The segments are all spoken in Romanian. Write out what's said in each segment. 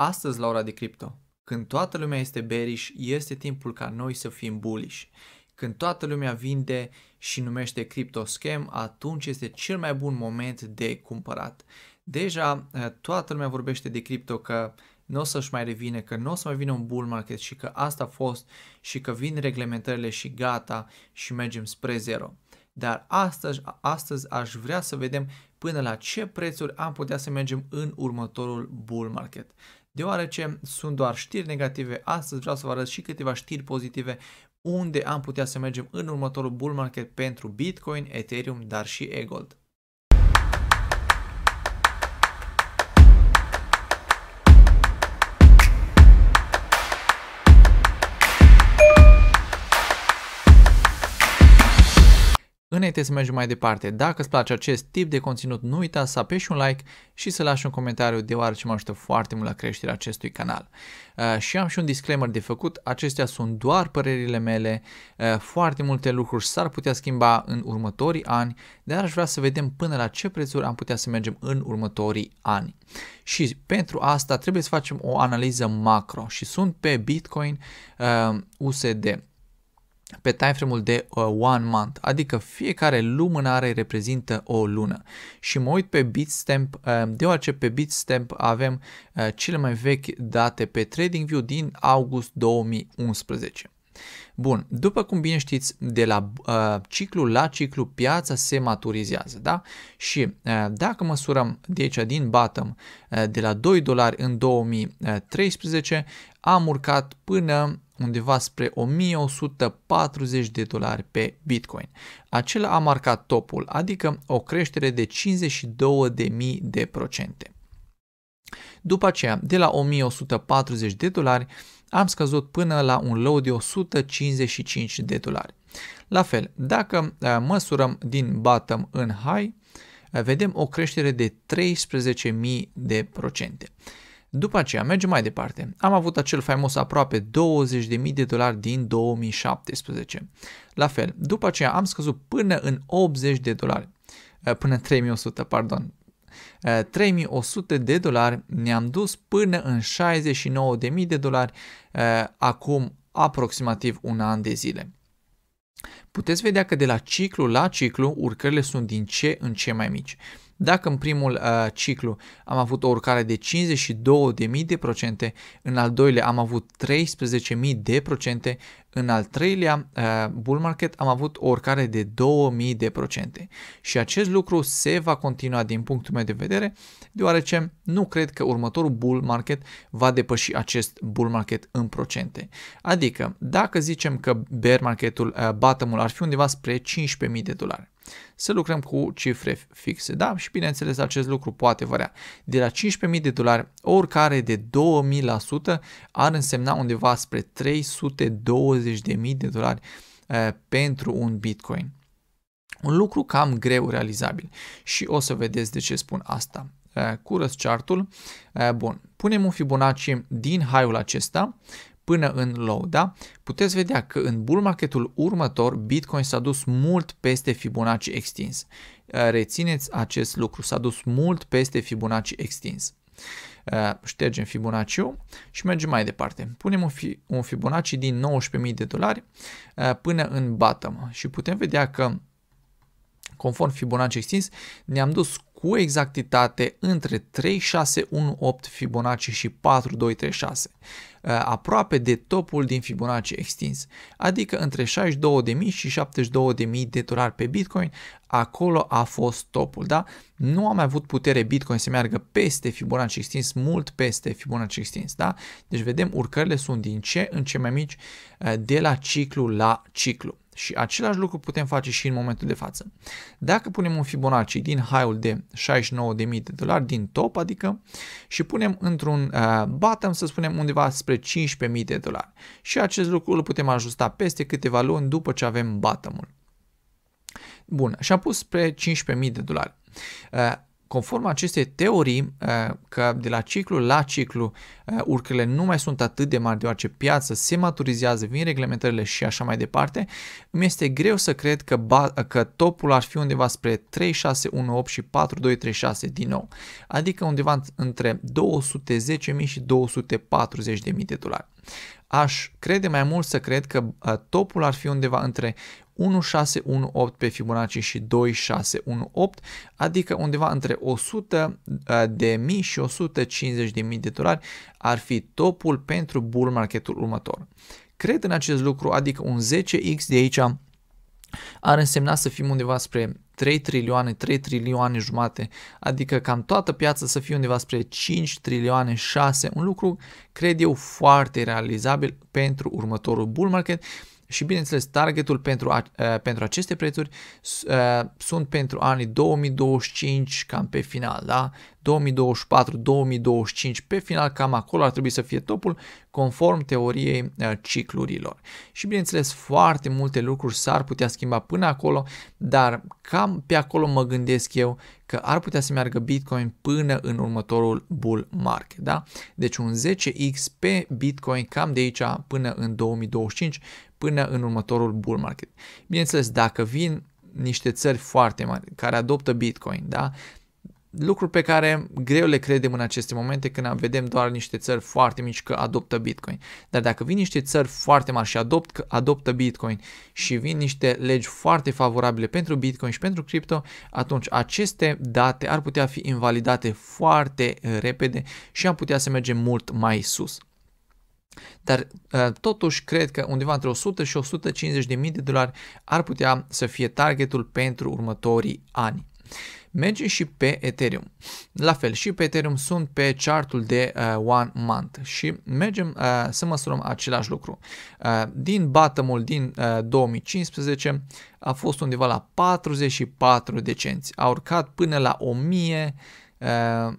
Astăzi, la ora de cripto, când toată lumea este bearish, este timpul ca noi să fim bullish. Când toată lumea vinde și numește cripto scam, atunci este cel mai bun moment de cumpărat. Deja eh, toată lumea vorbește de cripto că nu o să-și mai revine, că nu o să mai vină un bull market și că asta a fost și că vin reglementările și gata și mergem spre zero. Dar astăzi, astăzi aș vrea să vedem până la ce prețuri am putea să mergem în următorul bull market deoarece sunt doar știri negative. Astăzi vreau să vă arăt și câteva știri pozitive unde am putea să mergem în următorul bull market pentru Bitcoin, Ethereum, dar și eGold. Înainte să mergem mai departe, dacă îți place acest tip de conținut, nu uita să apeși un like și să lași un comentariu, deoarece mă ajută foarte mult la creșterea acestui canal. Uh, și am și un disclaimer de făcut, acestea sunt doar părerile mele, uh, foarte multe lucruri s-ar putea schimba în următorii ani, dar aș vrea să vedem până la ce prețuri am putea să mergem în următorii ani. Și pentru asta trebuie să facem o analiză macro și sunt pe Bitcoin uh, USD pe timeframe-ul de uh, one month, adică fiecare lumânare reprezintă o lună. Și mă uit pe Bitstamp, uh, deoarece pe Bitstamp avem uh, cele mai vechi date pe TradingView din august 2011. Bun, după cum bine știți, de la uh, ciclu la ciclu piața se maturizează, da? Și uh, dacă măsurăm de aici din bottom, uh, de la 2 dolari în 2013, am urcat până undeva spre 1140 de dolari pe Bitcoin. Acela a marcat topul, adică o creștere de 52.000 de procente. După aceea, de la 1140 de dolari, am scăzut până la un low de 155 de dolari. La fel, dacă eh, măsurăm din bottom în high, eh, vedem o creștere de 13.000 de procente. După aceea, mergem mai departe. Am avut acel faimos aproape 20.000 de dolari din 2017. La fel, după aceea am scăzut până în 80 de dolari. Eh, până în 3100, pardon. 3100 eh, de dolari ne-am dus până în 69.000 de dolari eh, acum aproximativ un an de zile. Puteți vedea că de la ciclu la ciclu urcările sunt din ce în ce mai mici. Dacă în primul uh, ciclu am avut o urcare de 52.000 de procente, în al doilea am avut 13.000 de procente, în al treilea uh, bull market am avut o urcare de 2000 de procente. Și acest lucru se va continua din punctul meu de vedere, deoarece nu cred că următorul bull market va depăși acest bull market în procente. Adică, dacă zicem că bear marketul, uh, bottom ar fi undeva spre 15.000 de dolari să lucrăm cu cifre fixe, da? Și bineînțeles acest lucru poate varia. De la 15.000 de dolari, oricare de 2000% ar însemna undeva spre 320.000 de dolari uh, pentru un Bitcoin. Un lucru cam greu realizabil și o să vedeți de ce spun asta. Uh, curăț chartul. Uh, bun, punem un Fibonacci din haiul acesta până în low, da? Puteți vedea că în bull marketul următor Bitcoin s-a dus mult peste Fibonacci extins. Uh, rețineți acest lucru, s-a dus mult peste Fibonacci extins. Uh, ștergem Fibonacci și mergem mai departe. Punem un, fi, un Fibonacci din 19.000 de dolari uh, până în bottom și putem vedea că conform Fibonacci extins, ne-am dus cu exactitate între 3618 Fibonacci și 4236. Uh, aproape de topul din Fibonacci extins, adică între 62.000 și 72.000 de dolari pe Bitcoin, acolo a fost topul, da? Nu a mai avut putere Bitcoin să meargă peste Fibonacci extins, mult peste Fibonacci extins, da? Deci vedem urcările sunt din ce în ce mai mici uh, de la ciclu la ciclu. Și același lucru putem face și în momentul de față. Dacă punem un Fibonacci din high-ul de 69.000 de dolari, din top, adică, și punem într-un uh, bottom, să spunem, undeva spre 15.000 de dolari. Și acest lucru îl putem ajusta peste câteva luni după ce avem bottom-ul. Bun, și-am pus spre 15.000 de dolari. Uh, Conform acestei teorii, eh, că de la ciclu la ciclu eh, urcările nu mai sunt atât de mari deoarece piața se maturizează, vin reglementările și așa mai departe, mi este greu să cred că, că topul ar fi undeva spre 3618 și 4236 din nou, adică undeva între 210.000 și 240.000 de dolari aș crede mai mult să cred că eh, topul ar fi undeva între 1618 pe Fibonacci și 2618, adică undeva între 100 de mii și 150 de mii de dolari ar fi topul pentru bull marketul următor. Cred în acest lucru, adică un 10x de aici ar însemna să fim undeva spre 3 trilioane, 3 trilioane jumate, adică cam toată piața să fie undeva spre 5 trilioane, 6, un lucru cred eu foarte realizabil pentru următorul bull market și bineînțeles, targetul pentru, a, pentru aceste prețuri sunt pentru anii 2025, cam pe final, da? 2024-2025, pe final, cam acolo ar trebui să fie topul, conform teoriei ciclurilor. Și bineînțeles, foarte multe lucruri s-ar putea schimba până acolo, dar cam pe acolo mă gândesc eu că ar putea să meargă Bitcoin până în următorul bull market, da? Deci un 10x pe Bitcoin cam de aici până în 2025 până în următorul bull market. Bineînțeles, dacă vin niște țări foarte mari care adoptă Bitcoin, da? lucruri pe care greu le credem în aceste momente când vedem doar niște țări foarte mici că adoptă Bitcoin. Dar dacă vin niște țări foarte mari și adopt, adoptă Bitcoin și vin niște legi foarte favorabile pentru Bitcoin și pentru cripto, atunci aceste date ar putea fi invalidate foarte repede și am putea să mergem mult mai sus. Dar uh, totuși cred că undeva între 100 și 150 de mii de dolari ar putea să fie targetul pentru următorii ani. Mergem și pe Ethereum. La fel, și pe Ethereum sunt pe chartul de uh, one month și mergem uh, să măsurăm același lucru. Uh, din bottom din uh, 2015 a fost undeva la 44 de cenți. A urcat până la 1000 uh,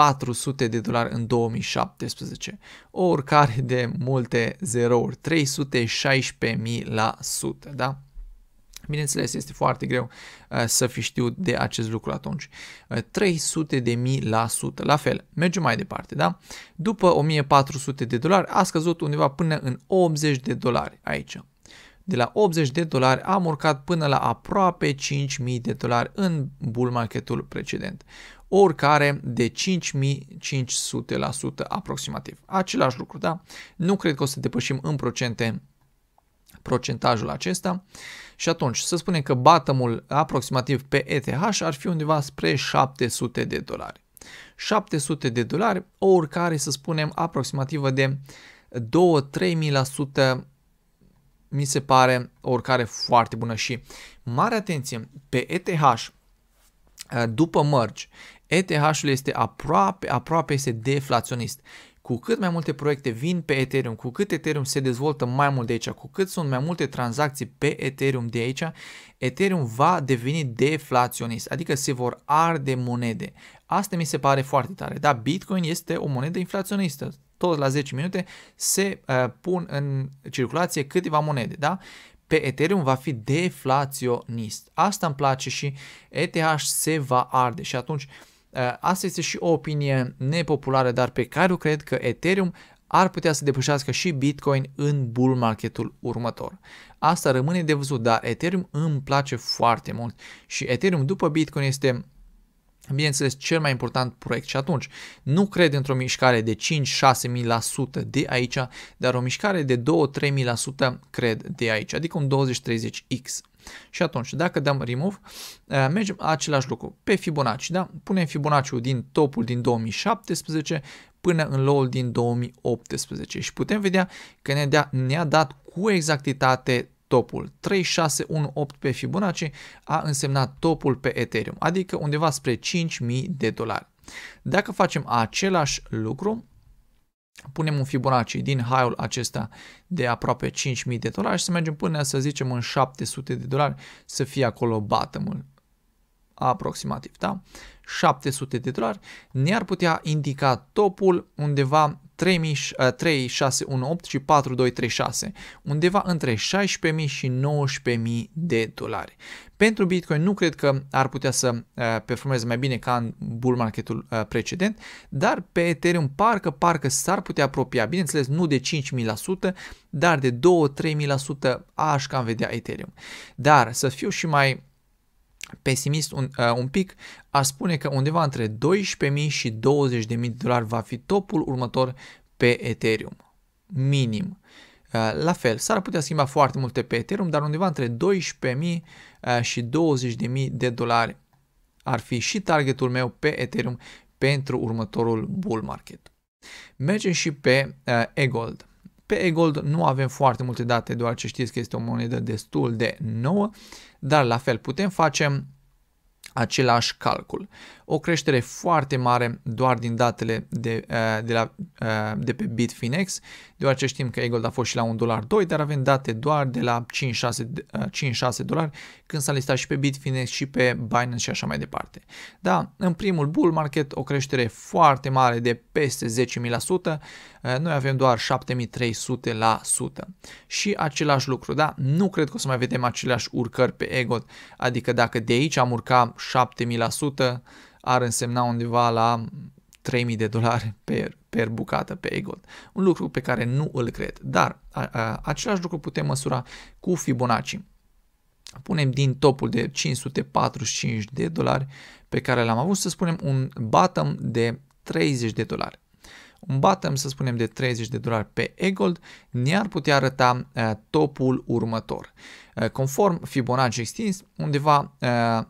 400 de dolari în 2017, o urcare de multe zerouri, 316.000 la sută, da? Bineînțeles, este foarte greu uh, să fi știut de acest lucru atunci. Uh, 300 de mii la sută. La fel, mergem mai departe, da? După 1400 de dolari a scăzut undeva până în 80 de dolari aici de la 80 de dolari am urcat până la aproape 5.000 de dolari în bull marketul precedent. O urcare de 5.500% aproximativ. Același lucru, da? Nu cred că o să depășim în procente procentajul acesta și atunci să spunem că bottomul aproximativ pe ETH ar fi undeva spre 700 de dolari. 700 de dolari, o urcare să spunem aproximativă de 2-3000% mi se pare o urcare foarte bună și mare atenție, pe ETH, uh, după mărci, ETH-ul este aproape, aproape este deflaționist. Cu cât mai multe proiecte vin pe Ethereum, cu cât Ethereum se dezvoltă mai mult de aici, cu cât sunt mai multe tranzacții pe Ethereum de aici, Ethereum va deveni deflaționist, adică se vor arde monede. Asta mi se pare foarte tare. Da, Bitcoin este o monedă inflaționistă, tot la 10 minute, se uh, pun în circulație câteva monede, da? Pe Ethereum va fi deflaționist. Asta îmi place și ETH se va arde și atunci uh, asta este și o opinie nepopulară, dar pe care eu cred că Ethereum ar putea să depășească și Bitcoin în bull marketul următor. Asta rămâne de văzut, dar Ethereum îmi place foarte mult și Ethereum după Bitcoin este bineînțeles, cel mai important proiect. Și atunci, nu cred într-o mișcare de 5-6.000% de aici, dar o mișcare de 2-3.000% cred de aici, adică un 20-30x. Și atunci, dacă dăm remove, eh, mergem același lucru pe Fibonacci, da? Punem fibonacci din topul din 2017 până în low din 2018 și putem vedea că ne-a ne dat cu exactitate topul. 3618 pe Fibonacci a însemnat topul pe Ethereum, adică undeva spre 5000 de dolari. Dacă facem același lucru, punem un Fibonacci din high-ul acesta de aproape 5000 de dolari și să mergem până să zicem în 700 de dolari să fie acolo bottom-ul aproximativ, da? 700 de dolari, ne-ar putea indica topul undeva 3618 eh, și 4236, undeva între 16.000 și 19.000 de dolari. Pentru Bitcoin nu cred că ar putea să eh, performeze mai bine ca în bull marketul eh, precedent, dar pe Ethereum parcă, parcă s-ar putea apropia, bineînțeles nu de 5.000%, dar de 2-3.000% aș cam vedea Ethereum. Dar să fiu și mai pesimist un, uh, un pic, a spune că undeva între 12.000 și 20.000 de dolari va fi topul următor pe Ethereum. Minim. Uh, la fel, s-ar putea schimba foarte multe pe Ethereum, dar undeva între 12.000 uh, și 20.000 de dolari ar fi și targetul meu pe Ethereum pentru următorul bull market. Mergem și pe uh, eGold. Pe e-gold nu avem foarte multe date, ce știți că este o monedă destul de nouă, dar la fel putem face același calcul o creștere foarte mare doar din datele de, uh, de, la, uh, de pe Bitfinex, deoarece știm că Eagle a fost și la 1,2 dolar dar avem date doar de la 5-6 uh, dolari când s-a listat și pe Bitfinex și pe Binance și așa mai departe. Da, în primul bull market o creștere foarte mare de peste 10.000%, noi avem doar 7.300%. Și același lucru, da, nu cred că o să mai vedem aceleași urcări pe Egot, adică dacă de aici am urcat 7.000%, ar însemna undeva la 3000 de dolari per, per bucată pe Egot. Un lucru pe care nu îl cred, dar a, a, același lucru putem măsura cu Fibonacci. Punem din topul de 545 de dolari pe care l-am avut, să spunem, un bottom de 30 de dolari. Un bottom, să spunem, de 30 de dolari pe Egold ne-ar putea arăta topul următor. conform Fibonacci extins, undeva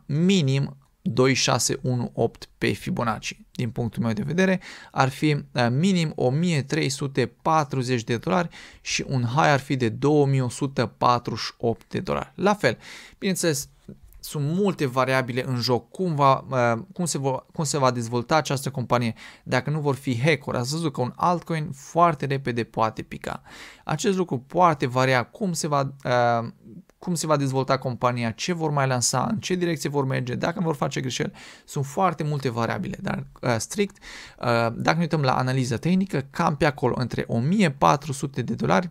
minim 2618 pe Fibonacci. Din punctul meu de vedere, ar fi eh, minim 1340 de dolari și un high ar fi de 2148 de dolari. La fel, bineînțeles, sunt multe variabile în joc, cum, va, eh, cum, se va, cum se va dezvolta această companie, dacă nu vor fi hack-uri. Ați văzut că un altcoin foarte repede poate pica. Acest lucru poate varia cum se va eh, cum se va dezvolta compania, ce vor mai lansa, în ce direcție vor merge, dacă vor face greșeli. Sunt foarte multe variabile, dar uh, strict, uh, dacă ne uităm la analiza tehnică, cam pe acolo, între 1400 de dolari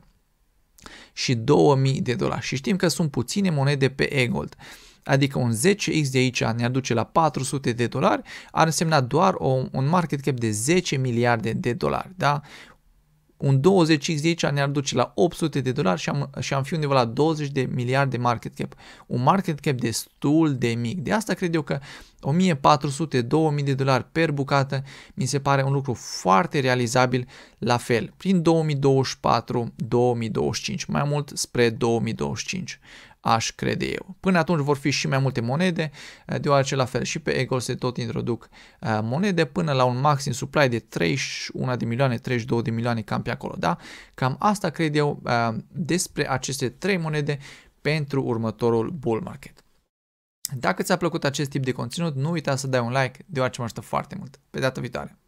și 2000 de dolari. Și știm că sunt puține monede pe eGold. Adică un 10x de aici ne aduce la 400 de dolari, ar însemna doar o, un market cap de 10 miliarde de dolari, da? un 20x de aici ne-ar duce la 800 de dolari și am, și am fi undeva la 20 de miliarde market cap. Un market cap destul de mic. De asta cred eu că 1400-2000 de dolari per bucată mi se pare un lucru foarte realizabil la fel prin 2024-2025, mai mult spre 2025 aș crede eu. Până atunci vor fi și mai multe monede, eh, deoarece la fel și pe Eagle se tot introduc eh, monede până la un maxim supply de 31 de milioane, 32 de milioane, cam pe acolo, da? Cam asta cred eu eh, despre aceste trei monede pentru următorul bull market. Dacă ți-a plăcut acest tip de conținut, nu uita să dai un like, deoarece mă ajută foarte mult. Pe data viitoare!